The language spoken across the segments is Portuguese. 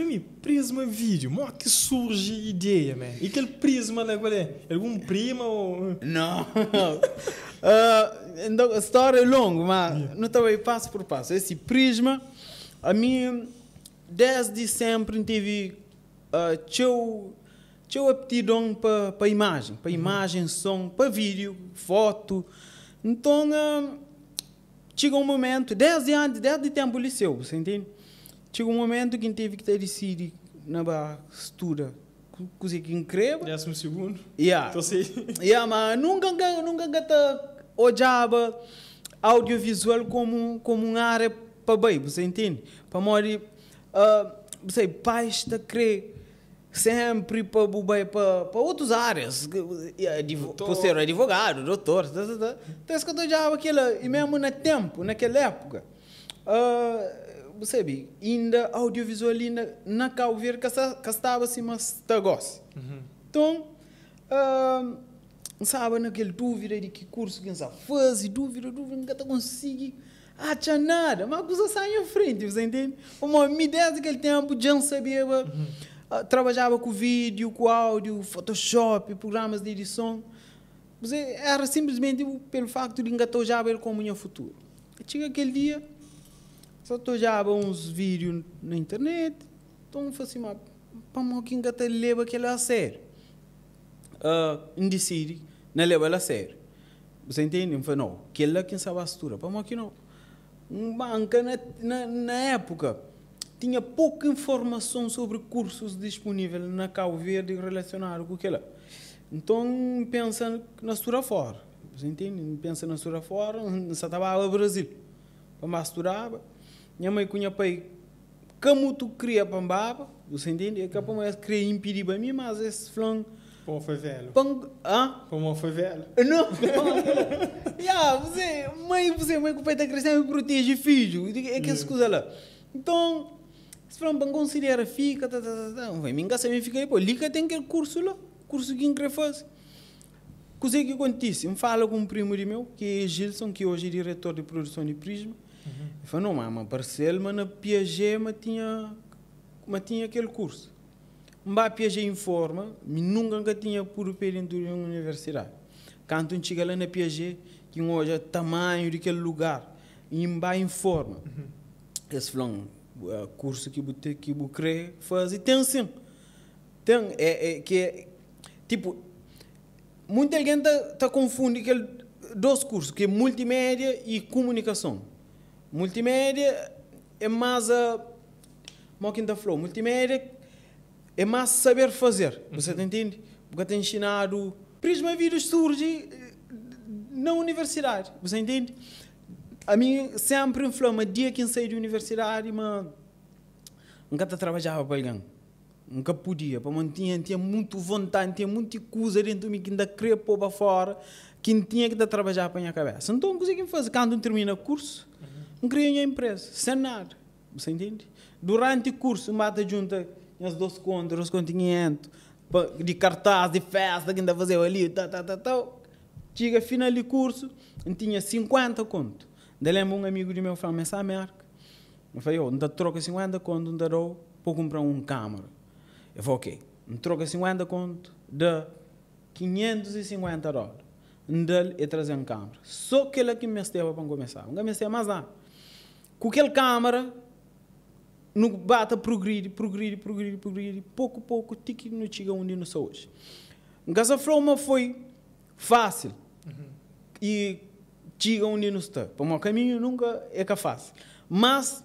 Ele é prisma vídeo, mó que surge ideia, man. E aquele prisma, né, qual é? Algum prima ou... Hum? Não. uh, então, a história é longa, mas yeah. não estava aí passo por passo. Esse prisma, a mim, desde sempre tive uh, teu, teu aptidão para pa imagem, para uhum. imagem, som, para vídeo, foto. Então, uh, ah, chega um momento, desde antes, desde tempo liceu, você entende? Chegou um momento que teve que ter decidido na barra, Coisa que incrível. Décimo segundo. Yeah. Então, sim. Yeah, mas nunca, nunca, nunca olhava audiovisual como, como uma área para bem, você entende? Para morrer, uh, você basta crer sempre para para para outras áreas por para ser advogado doutor tá, tá, tá. então é isso que eu estou aquilo e mesmo na tempo naquela época uh, percebi, ainda audiovisual ainda na cau ver que estava assim mas tá gosto. Mhm. Uhum. Então, um, sabe naquele dúvida de que curso que está faz e dúvida, dúvida nunca tá consegui tinha nada, mas mhm. a coisa sai em frente, você entende? Uma ideia daquele tempo já sabia uhum. uh, trabalhava com vídeo, com áudio, Photoshop, programas de edição. Você era simplesmente pelo facto de engatar já ver como o futuro. Chega aquele dia só estou já a uns vídeos na internet, então faço assim, para mim que até leva aquele a ser. Uh, não leva ela a ser. Você entende? Eu falei, não, que ela quem sabe a astura, para mim que não. Um banca na, na, na, época tinha pouca informação sobre cursos disponíveis na Cabo Verde relacionados com aquela. Então pensa na astura fora. Você entende? Pensa na astura fora, estava o Brasil. Para me minha mãe cunha pai como tu cria pambaba mm-hmm. você entende E que a cria impedir para mim mas esse flan pão foi velho pão, Hã? pão foi velho não yeah, você mãe você mãe com o pai criança crescendo e protege filho é que essa coisa lá então se falam para conselheiro, fica tá, tá, tá, tá. vai me engasgar me fica aí pô liga tem aquele curso lá curso que quer fazer o que acontece? Me fala com um primo de meu, que é Gilson, que hoje é diretor de produção de Prisma Uhum. Eu falei, não, mas apareceu, mas na Piaget mas tinha, mas tinha aquele curso. Mas Piaget informa, mas nunca tinha por período em universidade. Canto eu chega lá na Piaget, que hoje é o tamanho daquele lugar, e me informa. Uhum. Eles o curso que você que crê faz, e tem sim. Tem, é, é que é, tipo, muita gente está tá confundindo aquele dois cursos, que é multimédia e comunicação. Multimédia é mais a. Mocking the flow. Multimédia é mais saber fazer. Você uhum. entende? Porque tem ensinado. Prisma Vírus surge eh, na universidade. Você entende? A mim sempre inflama dia que saí da universidade, mas nunca trabalhava para alguém. Nunca podia, para mantinha, tinha muito vontade, tinha muita coisa dentro de mim que ainda queria pôr para fora, que tinha que trabalhar para a minha cabeça. Então, consegui fazer. Quando termina o curso, uhum criei a empresa, sanar. Você entende? Durante o curso, mata junta as 12 contas, os continentes, de cartaz, de festa que ainda fazia ali, tal, tal, tal, tal. Chega final de curso, tinha 50 conto. Daí lembro um amigo de meu falou, essa merda. Eu falei, oh, troco troca 50 conto, não dou para comprar um câmara. Eu falei, ok, troco troca 50 conto de 550 dólares. Ainda é trazer um câmara, Só aquele que me esteve para começar. Não me esteve mais lá com aquele câmara, não bata progredir, progredir, progredir, progredir, pouco a pouco, tique não chega onde não sou hoje. Gasafloma foi fácil uhum. e chega onde não está. Para o meu caminho nunca é que é fácil. Mas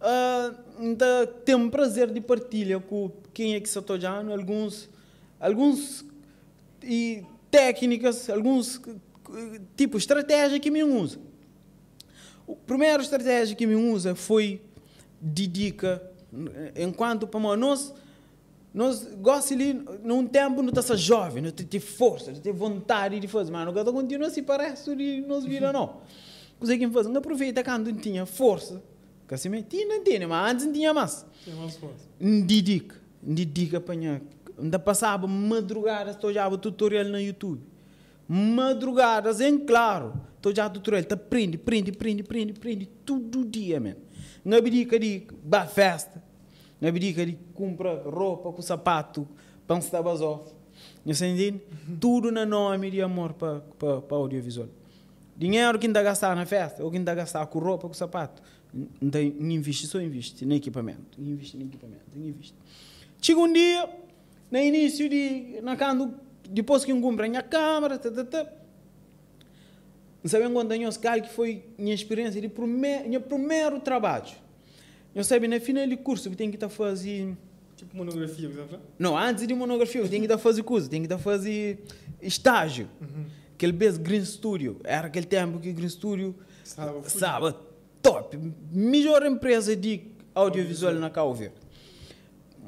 ah, ainda uh, tenho prazer de partilhar com quem é que está ano alguns, alguns e técnicas, alguns eh, tipo estratégia que me usa a primeira estratégia que me usa foi de dica. Enquanto para nós, nós ali num tempo não está jovem, não tem força, não tem vontade de fazer, mas não continua assim parece não se vira não. que fazer, não aproveita quando não tinha força. Que assim, tinha, tinha, mas antes não tinha mais. Tinha mais força. dica para apanhar. Ainda passava madrugada, estou já tutorial no YouTube madrugadas em claro. Então já doutor ele tá prende, prende, prende, prende, prende todo dia, man. Na é bidica de ba festa. Na é bidica de compra roupa com sapato, pão se dava entende? Tudo na nome de amor para para audiovisual. Dinheiro que ainda gastar na festa, ou que ainda gastar com roupa, com sapato. não investe, só investe no equipamento. Investe no equipamento, investe. Chega um dia, no início de... Na quando depois que um comprei a câmera, tá, tá, tá. não sabem quando eu sei que foi minha experiência de primeiro, meu primeiro trabalho. Não sabem, no final do curso, eu tenho que estar tá fazer Tipo monografia, por exemplo? Tá não, antes de monografia, eu tenho que estar tá fazer curso, tenho que estar fazer estágio. Uhum. Aquele best Green Studio, era aquele tempo que Green Studio... Sabe, top, melhor empresa de audiovisual na Cabo Verde.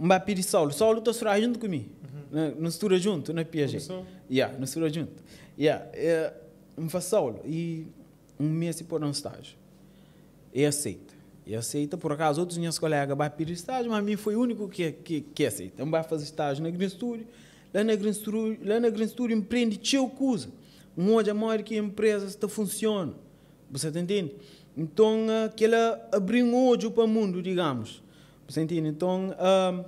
Mbapi de Saulo, Saulo está junto comigo. Uhum. Na Setura Junto, na Piaget. Yeah, na Setura Junto. Yeah, é, me faço aula e um mês se pôr num estágio. E aceita. E aceita, por acaso, outros meus colegas vão pedir estágio, mas a mim foi o único que, que, que aceita. Eu vou fazer estágio na Green Studio. Lá na Green Studio, lá na Green Studio empreende Tio coisa. Um hoje a maior que a empresa está funciona. Você entende? Então, que ela abriu um olho para o mundo, digamos. Você entende? Então, uh,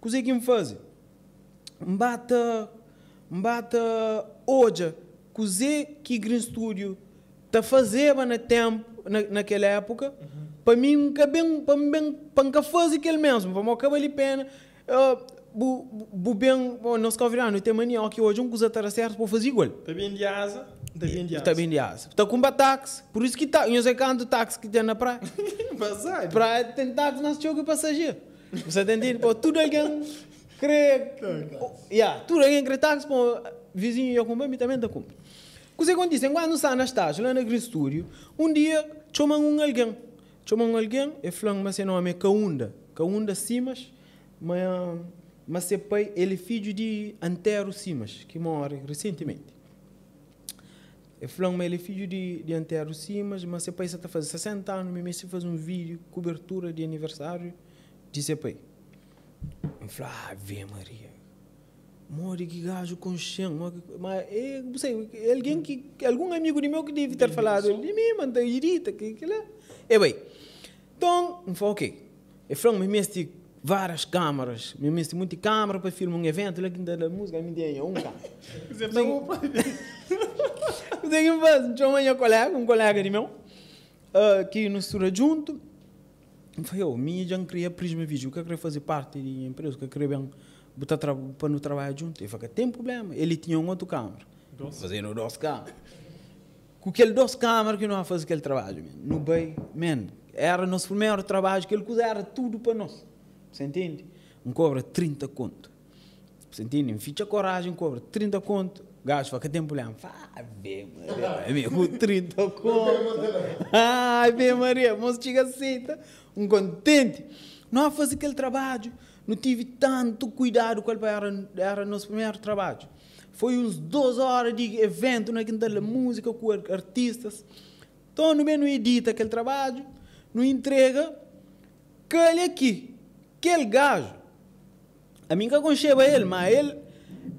o que é que me fazem? mbata mbata hoje cozer que green studio tá fazendo na tempo na, naquela época uhum. para mim que bem para mim bem para fazer aquele mesmo vamos acabar ali pena uh, bu, bu bem o nosso tem mania que hoje um coisa está certo para fazer igual tá bem de asa tá bem de asa Está bem de asa está com táxi por isso que tá eu sei canto táxi que tem na praia praia tem táxi nas choque passageiro você entende tudo alguém Crê. Ya, tu em cretax com vizinho eu comprei também da compra. O que acontece? Quando está na estágio, lá naquele estúdio, um dia chama um alguém. um alguém e flang mas seu nome é Caunda. Caunda Simas, mas, mas seu pai, ele filho de Antero Simas, que morre recentemente. E flang mas ele filho de, de Antero Simas, mas seu pai está fazer 60 anos, mesmo se faz um vídeo, cobertura de aniversário de seu pai. Ah, Ave Maria. Mori que gajo com chão. Mas, eu, eh, não sei, alguém que, algum amigo de meu que deve ter falado. Ele me manda irrita, que que lá. É bem. Então, eu falei, ok. Eu falei, me mesti várias câmaras. Me mesti muita câmera para filmar um evento. Lá que da música, me deu um cara. Você pegou para Eu tenho um colega, um colega de meu, uh, que nos estuda junto. Foi eu, minha já queria Prisma Vídeo, que eu queria fazer parte da empresa, que eu queria bem botar tra para no trabalho junto. Eu falei, tem problema. Ele tinha um outro câmera. Fazendo duas câmara. Com aquele duas câmara que não ia fazer aquele trabalho. Man. No bem, man, era nosso primeiro trabalho que ele cozera tudo para nós. Você entende? Um cobra 30 conto. Você entende? Ficha coragem, cobra 30 conto gajo, fala, que tempo lhe Ave Maria, amigo, 30 conto. Ave Maria, moço, chega assim, tá? Um contente. Não fazer aquele trabalho. Não tive tanto cuidado com para era, era nosso primeiro trabalho. Foi uns 12 horas de evento na né, quinta da música com artistas. Então, no meio não edita aquele trabalho, não entrega. Calha aqui, aquele gajo. A mim que aconcheva ele, mas ele.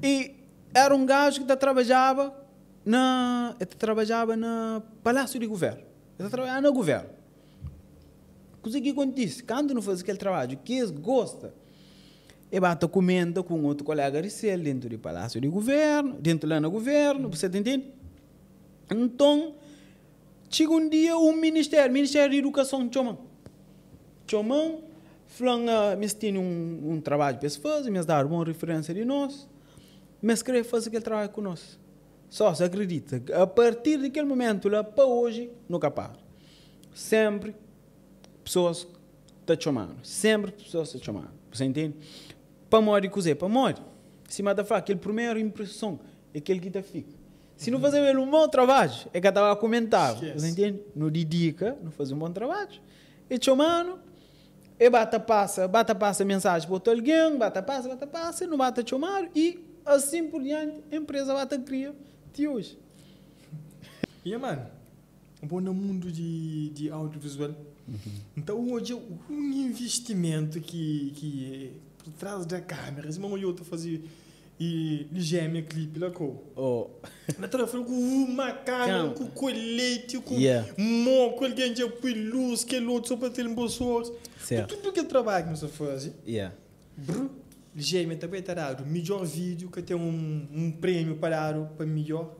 E era um gajo que trabalhava na, trabalhava na Palácio de Governo. Ele trabalhava no governo. Consegui quando disse, quando não faz aquele trabalho que ele gosta, e bate comenta com outro colega Ricel dentro do Palácio de Governo, dentro lá no governo, você tá entende? Então, chega um dia um ministério, Ministério de Educação, Chomão. Chomão, falando, uh, me um, um trabalho para se fazer, me dar uma referência de nós mas querer fazer aquele trabalho conosco. Só se acredita a partir daquele momento lá para hoje, nunca para. Sempre pessoas te chamando. Sempre pessoas te chamando. Você entende? Para morrer, cozer, para morrer. Se mata falar, aquele primeiro impressão é aquele que te fica. Se não uhum. fazer um bom trabalho, é que está estava a comentar. Yes. Você entende? Não dedica, não faz um bom trabalho. E é te chamando, e é bata passa, bata passa mensagem para outro alguém, bata passa, bata passa, não bata te chamar e assim por diante, a empresa bata cria tios. E yeah, mano, bom no mundo de, de audiovisual. Uhum. Então hoje um investimento que, que é por trás da câmera, esse mamãe eu tô fazendo e gêmea clipe lá com. Oh. Na trafalha com uma cara, com colete, com yeah. moco, alguém já põe luz, que é outro, só para ter um bom Tudo que trabalho que você faz. Yeah ligeiramente também terá o melhor vídeo que tem um, um prêmio para para melhor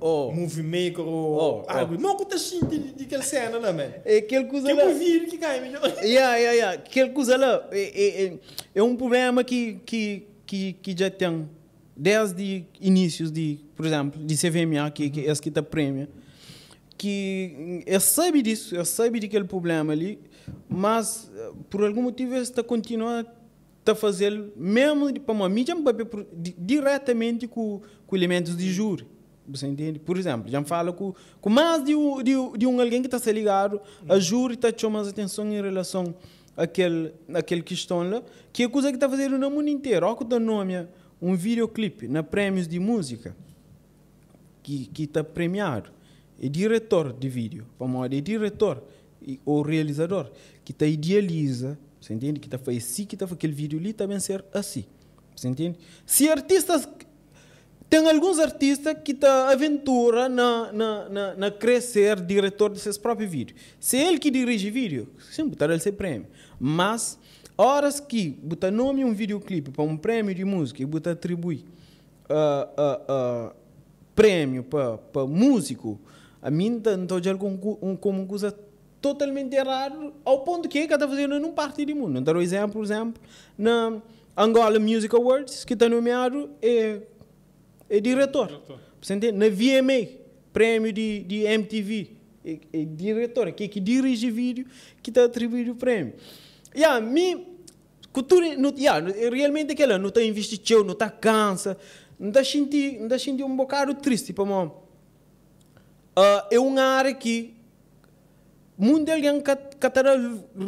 oh. movie maker ou oh, oh. algo. Oh. Não acontece assim de, de, de cena lá, mano. É aquele coisa lá. Que vídeo que cai melhor. Yeah, yeah, yeah. Aquele coisa lá é, é, é, é um problema que, que, que, que já tem desde inícios de, por exemplo, de CVMA, que, que é esse que está prêmio, que eu sabe disso, eu sabe daquele problema ali, mas eh, por algum motivo está continuando está a fazer, mesmo para uma mídia, diretamente com, com elementos de júri. Você entende? Por exemplo, já me fala com, com mais de, de, de um alguém que está se ligado a júri está a chamar atenção em relação àquele, àquele questão lá, que é coisa que está fazendo no mundo inteiro. Olha o da nome, é um videoclipe na prêmios de música que está premiado. É diretor de vídeo, vamos lá, é diretor ou realizador que está idealiza você entende? Que tá foi assim, que tá foi aquele vídeo ali também ser assim. Você entende? Se artistas. Tem alguns artistas que tá aventura na, na, na, na crescer diretor de seus próprios vídeos. Se é ele que dirige vídeo, sim, botar ele ser prêmio. Mas, horas que botar nome um videoclipe para um prêmio de música e botar atribuir uh, uh, uh, prêmio para músico, a mim, então, então, de algum, um, como usa totalmente errado, ao ponto que é está fazendo num partido do mundo. dar então, um exemplo, exemplo, na Angola Music Awards, que está nomeado é, é diretor. diretor. entende? Na VMA, prêmio de, de MTV, é, é diretor, é que, é que dirige vídeo, que está atribuído o prêmio. E a mim, cultura, não, yeah, realmente aquela, não está investindo, não está cansa, não está sentindo, não está um bocado triste, tipo, mim Uh, ah, é uma área que mundo é alguém que terá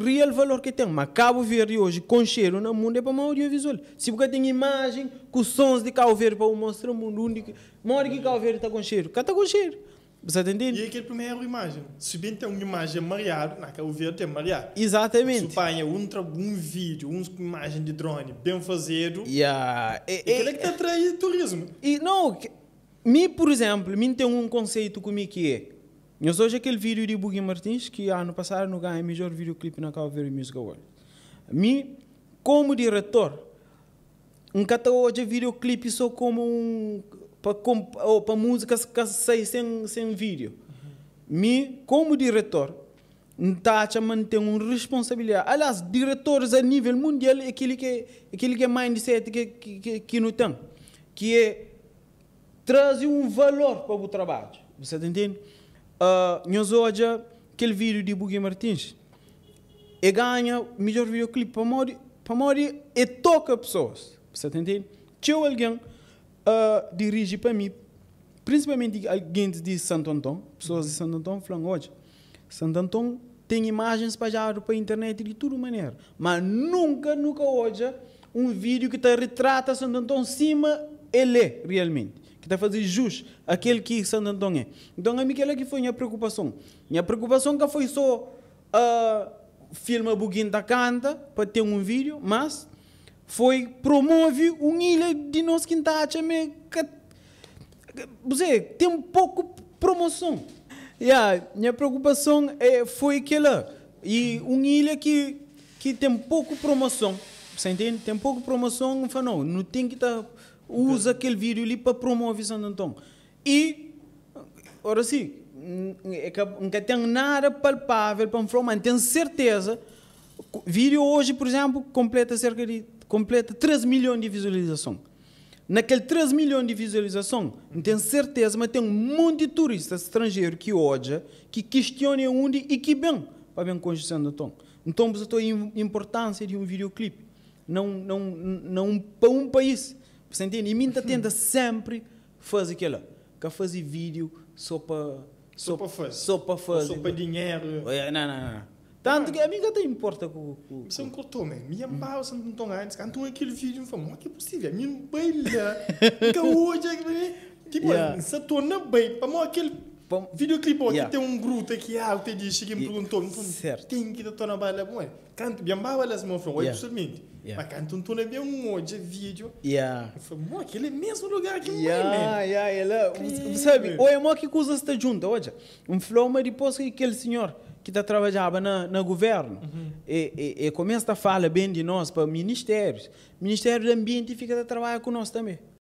real valor que tem. Mas Cabo Verde hoje, com cheiro no mundo, é para o audiovisual. Se você tem imagem, com sons de Cabo Verde para mostrar o mundo, único, mora que Cabo Verde está com cheiro. Cá está com cheiro. Você tá entende? E aquele primeiro é imagem. Se bem tem uma imagem mareada, na Cabo Verde é mareado. Exatamente. Se apanha é um, um vídeo, uma imagem de drone bem fazido. Yeah. E, ah, e, é que atrai turismo. E, não, me, por exemplo, me tem um conceito comigo que é nós hoje aquele vídeo de Bugui Martins que ano passado não ganhou é melhor videoclipe na Cabo Verde Music Me, como diretor, um cata hoje videoclipe só como um para músicas música que sai sem sem vídeo. Uhum. Me, como diretor, a manter uma responsabilidade. Aliás, diretores a nível mundial, aquele que aquilo que é mindset que que, que, que não tem, que é traz um valor para o trabalho. Você tá entende? nós hoje, aquele vídeo de Bugui Martins, e ganha melhor videoclipe para morrer, para mori e toca pessoas. Você entende? Tinha alguém uh, dirige para mim, principalmente alguém de Santo Antão, pessoas de Santo Antão falam hoje, Santo Antão tem imagens para para a internet de tudo maneira, mas nunca, nunca hoje um vídeo que te retrata Santo Antão cima ele realmente de fazer jus aquele que Santo Antônio é. Então, é aquela que foi minha preocupação. Minha preocupação que foi só uh, filma Buguinda canta para ter um vídeo, mas foi promove um ilha de nós que está você tem um pouco promoção. Yeah, minha preocupação é, foi aquela e um ilha que que tem pouco promoção. Você entende? Tem pouco promoção, não, não tem que estar tá usa aquele vídeo ali para promover Santo Antão. E, ora sim, é não tem nada palpável para falar, mas tenho certeza. Vídeo hoje, por exemplo, completa cerca de completa 3 milhões de visualização. Naquele 3 milhões de visualização, não tenho certeza, mas tem um monte de turistas estrangeiros que hoje que questiona onde e que bem para bem construindo o tom. Então, a importância de um videoclipe. Não, não, não para um país, você entende? E minta tenta sempre fazer aquilo. Que fazer vídeo só para. Só, para fazer. Só para fazer. Só para né? dinheiro. Não, não, não. Tanto que a amiga até importa com. com você não cortou, man. Me amava, você não tão antes. Cantou aquele é vídeo e falou: que é possível? A minha baila. Né? Que hoje é que. Tipo, yeah. se torna bem. Para aquele. Bom, Videoclip yeah. tem um grupo que ah, te disse, que me perguntou, me tem que estar na baila, bom, canto bem bala se meu filho, absolutamente. Mas canto um é bem um hoje vídeo. Yeah. Eu falei, aquele mesmo lugar que yeah, mãe, man. Yeah, ela, sabe, ou é mó que coisa está junto, hoje. Um filme depois que aquele senhor que está trabalhava na, na governo uhum. e, e, e começa a falar bem de nós para ministérios. Ministério do Ambiente fica a trabalhar com nós também.